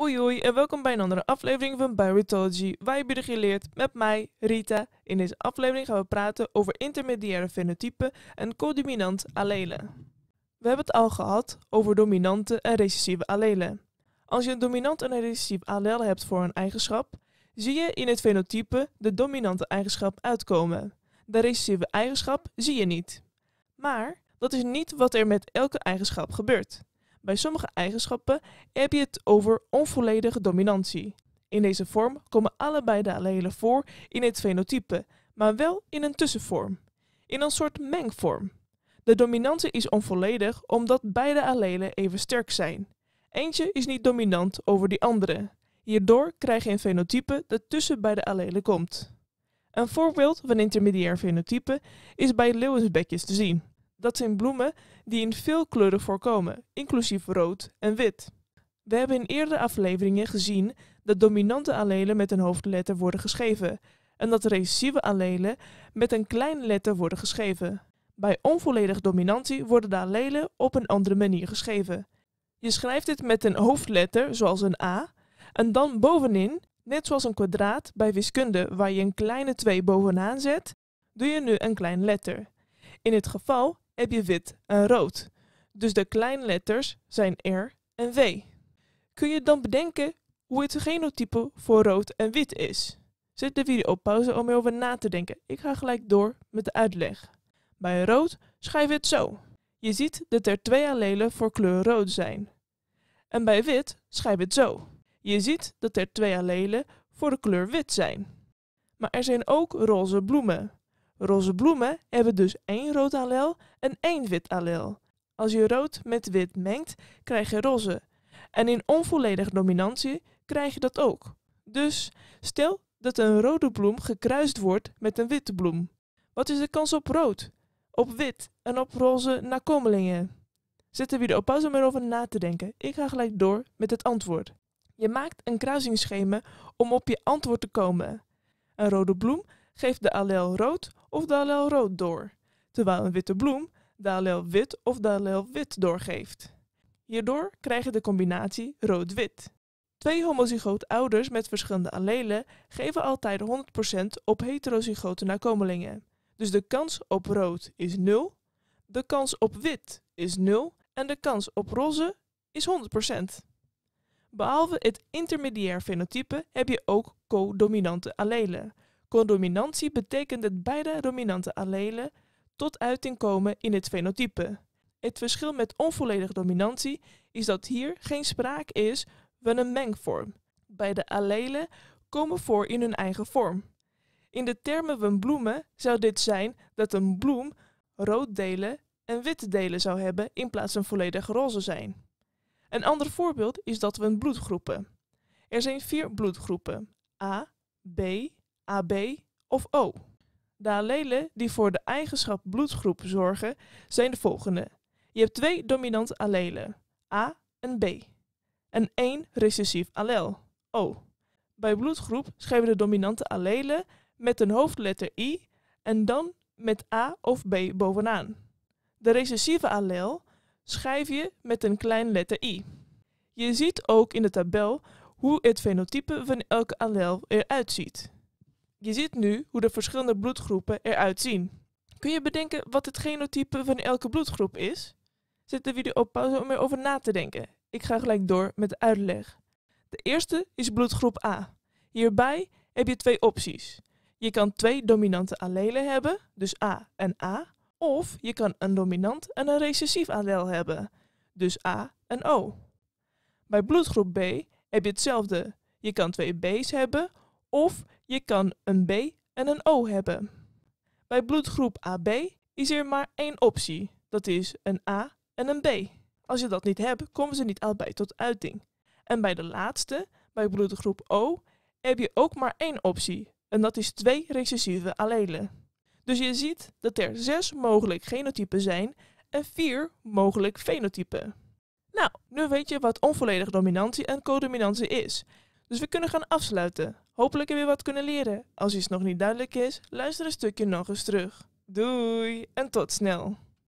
Oei oei en welkom bij een andere aflevering van Bioritology. Wij je geleerd met mij, Rita. In deze aflevering gaan we praten over intermediaire fenotypen en codominant allelen. We hebben het al gehad over dominante en recessieve allelen. Als je een dominant en een recessief allel hebt voor een eigenschap, zie je in het fenotype de dominante eigenschap uitkomen. De recessieve eigenschap zie je niet. Maar dat is niet wat er met elke eigenschap gebeurt. Bij sommige eigenschappen heb je het over onvolledige dominantie. In deze vorm komen allebei de allelen voor in het fenotype, maar wel in een tussenvorm, in een soort mengvorm. De dominante is onvolledig omdat beide allelen even sterk zijn. Eentje is niet dominant over die andere. Hierdoor krijg je een fenotype dat tussen beide allelen komt. Een voorbeeld van intermediair fenotype is bij leeuwensbekjes te zien. Dat zijn bloemen die in veel kleuren voorkomen, inclusief rood en wit. We hebben in eerdere afleveringen gezien dat dominante allelen met een hoofdletter worden geschreven en dat recessieve allelen met een kleine letter worden geschreven. Bij onvolledig dominantie worden de allelen op een andere manier geschreven. Je schrijft dit met een hoofdletter, zoals een A, en dan bovenin, net zoals een kwadraat bij wiskunde waar je een kleine 2 bovenaan zet, doe je nu een kleine letter. In dit geval heb je wit en rood. Dus de kleine letters zijn R en W. Kun je dan bedenken hoe het genotype voor rood en wit is? Zet de video op pauze om erover na te denken. Ik ga gelijk door met de uitleg. Bij rood schrijf je het zo. Je ziet dat er twee allelen voor kleur rood zijn. En bij wit schrijf je het zo. Je ziet dat er twee allelen voor de kleur wit zijn. Maar er zijn ook roze bloemen. Roze bloemen hebben dus één rood allel en één wit allel. Als je rood met wit mengt, krijg je roze. En in onvolledige dominantie krijg je dat ook. Dus stel dat een rode bloem gekruist wordt met een witte bloem. Wat is de kans op rood, op wit en op roze nakomelingen? Zitten we de pauze om erover na te denken. Ik ga gelijk door met het antwoord. Je maakt een kruisingsschema om op je antwoord te komen. Een rode bloem geeft de allel rood of dallel rood door, terwijl een witte bloem dallel wit of Dalel wit doorgeeft. Hierdoor krijg je de combinatie rood-wit. Twee homozygoot ouders met verschillende allelen geven altijd 100% op heterozygote nakomelingen. Dus de kans op rood is 0, de kans op wit is 0 en de kans op roze is 100%. Behalve het intermediair fenotype heb je ook co-dominante allelen, Condominantie betekent dat beide dominante allelen tot uiting komen in het fenotype. Het verschil met onvolledige dominantie is dat hier geen sprake is van een mengvorm. Beide allelen komen voor in hun eigen vorm. In de termen van bloemen zou dit zijn dat een bloem rood delen en witte delen zou hebben in plaats van volledig roze zijn. Een ander voorbeeld is dat we een bloedgroepen. Er zijn vier bloedgroepen: A, B, AB of O. De allelen die voor de eigenschap bloedgroep zorgen zijn de volgende. Je hebt twee dominante allelen, A en B, en één recessief allel, O. Bij bloedgroep schrijven de dominante allelen met een hoofdletter I en dan met A of B bovenaan. De recessieve allel schrijf je met een klein letter I. Je ziet ook in de tabel hoe het fenotype van elke allel eruit ziet. Je ziet nu hoe de verschillende bloedgroepen eruit zien. Kun je bedenken wat het genotype van elke bloedgroep is? Zet de video op pauze om erover na te denken. Ik ga gelijk door met de uitleg. De eerste is bloedgroep A. Hierbij heb je twee opties. Je kan twee dominante allelen hebben, dus A en A, of je kan een dominant en een recessief allel hebben, dus A en O. Bij bloedgroep B heb je hetzelfde. Je kan twee B's hebben, of je kan een B en een O hebben. Bij bloedgroep AB is er maar één optie, dat is een A en een B. Als je dat niet hebt, komen ze niet allebei tot uiting. En bij de laatste, bij bloedgroep O, heb je ook maar één optie, en dat is twee recessieve allelen. Dus je ziet dat er zes mogelijk genotypen zijn en vier mogelijk fenotypen. Nou, nu weet je wat onvolledig dominantie en codominantie is. Dus we kunnen gaan afsluiten. Hopelijk heb je wat kunnen leren. Als iets nog niet duidelijk is, luister een stukje nog eens terug. Doei en tot snel!